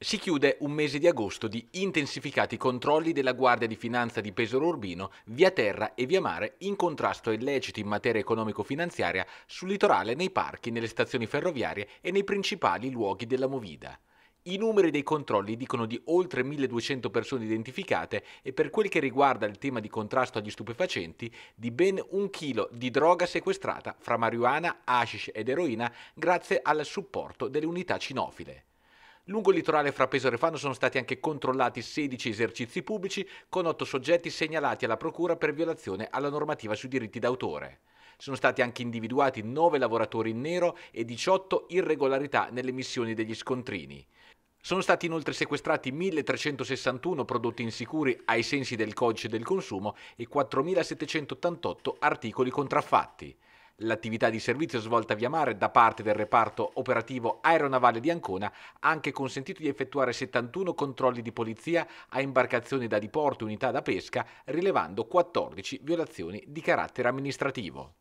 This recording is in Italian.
Si chiude un mese di agosto di intensificati controlli della Guardia di Finanza di Pesaro Urbino via terra e via mare in contrasto a illeciti in materia economico-finanziaria sul litorale, nei parchi, nelle stazioni ferroviarie e nei principali luoghi della movida. I numeri dei controlli dicono di oltre 1200 persone identificate e per quel che riguarda il tema di contrasto agli stupefacenti, di ben un chilo di droga sequestrata fra marijuana, hashish ed eroina grazie al supporto delle unità cinofile. Lungo il litorale fra Pesaro e Fano sono stati anche controllati 16 esercizi pubblici con 8 soggetti segnalati alla Procura per violazione alla normativa sui diritti d'autore. Sono stati anche individuati 9 lavoratori in nero e 18 irregolarità nelle missioni degli scontrini. Sono stati inoltre sequestrati 1361 prodotti insicuri ai sensi del codice del consumo e 4788 articoli contraffatti. L'attività di servizio svolta via mare da parte del reparto operativo aeronavale di Ancona ha anche consentito di effettuare 71 controlli di polizia a imbarcazioni da diporto e unità da pesca, rilevando 14 violazioni di carattere amministrativo.